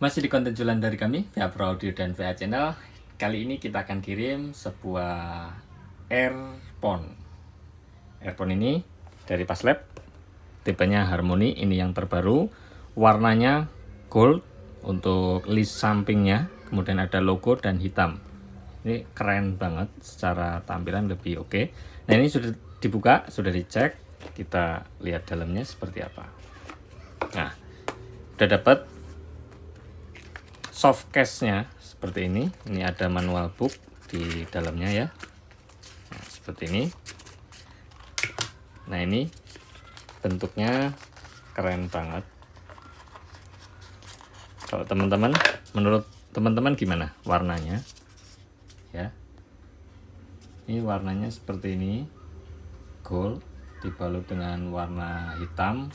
Masih di konten jualan dari kami, via Pro Audio dan via Channel. Kali ini kita akan kirim sebuah earphone. Earphone ini dari Paslab. Tipenya Harmony, ini yang terbaru. Warnanya gold untuk list sampingnya. Kemudian ada logo dan hitam. Ini keren banget, secara tampilan lebih oke. Nah ini sudah dibuka, sudah dicek. Kita lihat dalamnya seperti apa. Nah, udah dapat soft case-nya seperti ini. Ini ada manual book di dalamnya ya. Nah, seperti ini. Nah, ini bentuknya keren banget. Kalau teman-teman, menurut teman-teman gimana warnanya? Ya. Ini warnanya seperti ini. Gold dibalut dengan warna hitam.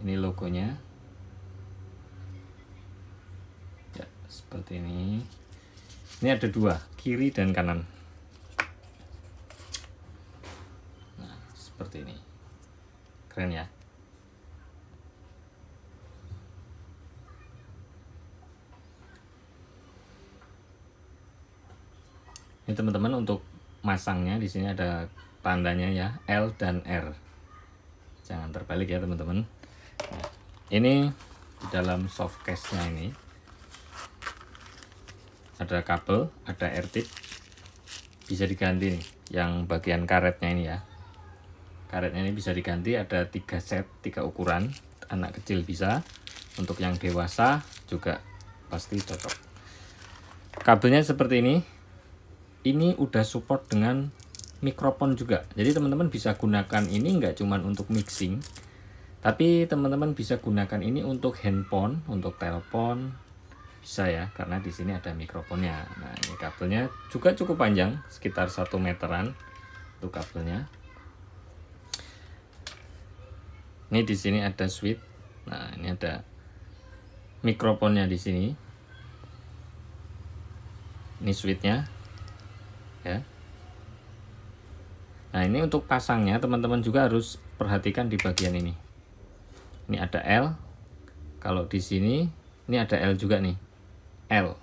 Ini logonya seperti ini ini ada dua kiri dan kanan nah seperti ini keren ya ini teman-teman untuk masangnya di sini ada tandanya ya L dan R jangan terbalik ya teman-teman nah, ini di dalam softcase nya ini ada kabel ada air tip bisa diganti nih yang bagian karetnya ini ya karetnya ini bisa diganti ada tiga set tiga ukuran anak kecil bisa untuk yang dewasa juga pasti cocok kabelnya seperti ini ini udah support dengan mikrofon juga jadi teman-teman bisa gunakan ini nggak cuma untuk mixing tapi teman-teman bisa gunakan ini untuk handphone, untuk telepon, bisa ya karena di sini ada mikrofonnya nah ini kabelnya juga cukup panjang sekitar 1 meteran untuk kabelnya ini di sini ada switch nah ini ada mikrofonnya di sini ini switchnya ya nah ini untuk pasangnya teman-teman juga harus perhatikan di bagian ini ini ada L kalau di sini ini ada L juga nih L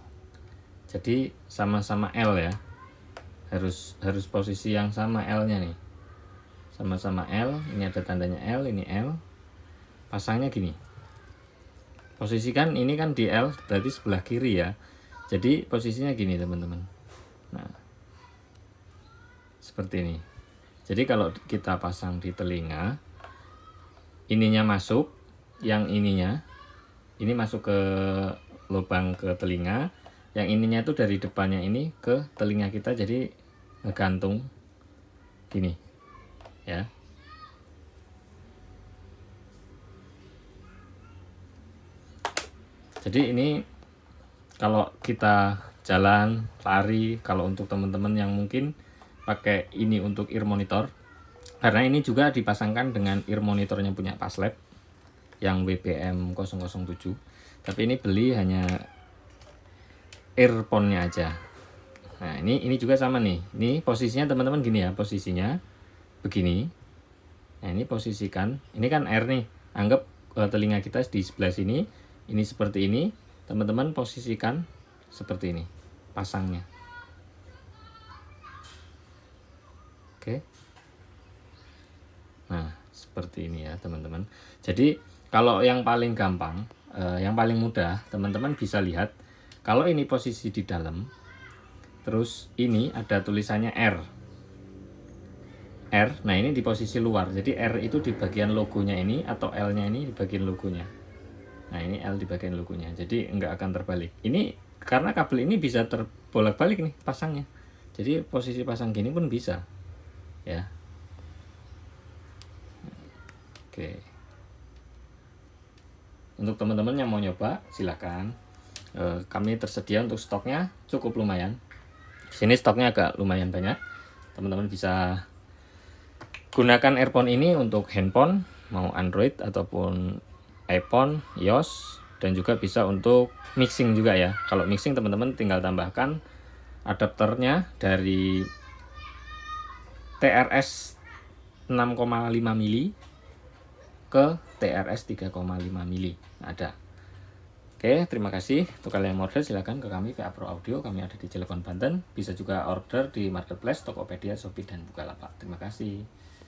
jadi sama-sama L ya harus harus posisi yang sama L nya nih sama-sama L ini ada tandanya L ini L pasangnya gini posisikan ini kan di L berarti sebelah kiri ya jadi posisinya gini teman-teman nah seperti ini jadi kalau kita pasang di telinga ininya masuk yang ininya ini masuk ke lubang ke telinga yang ininya itu dari depannya ini ke telinga kita jadi ngegantung gini ya jadi ini kalau kita jalan lari kalau untuk teman-teman yang mungkin pakai ini untuk ear monitor karena ini juga dipasangkan dengan ear monitornya punya Paslab yang WBM 007 tapi ini beli hanya earphone-nya aja nah ini ini juga sama nih ini posisinya teman-teman gini ya posisinya begini nah ini posisikan ini kan air nih anggap eh, telinga kita di sebelah sini ini seperti ini teman-teman posisikan seperti ini pasangnya oke nah seperti ini ya teman-teman jadi kalau yang paling gampang, uh, yang paling mudah, teman-teman bisa lihat kalau ini posisi di dalam, terus ini ada tulisannya R. R, nah ini di posisi luar, jadi R itu di bagian logonya ini atau L-nya ini di bagian logonya. Nah ini L di bagian logonya, jadi enggak akan terbalik. Ini karena kabel ini bisa terbolak-balik nih pasangnya, jadi posisi pasang gini pun bisa, ya. Oke. Okay untuk teman-teman yang mau nyoba silahkan e, eh, kami tersedia untuk stoknya cukup lumayan di sini stoknya agak lumayan banyak teman-teman bisa gunakan earphone ini untuk handphone mau Android ataupun iPhone iOS dan juga bisa untuk mixing juga ya kalau mixing teman-teman tinggal tambahkan adapternya dari TRS 6,5 mili ke TRS 3,5 mili ada Oke, terima kasih. Untuk kalian yang order, silahkan ke kami VA Pro Audio. Kami ada di Cilegon, Banten. Bisa juga order di Marketplace, Tokopedia, Shopee, dan Bukalapak. Terima kasih.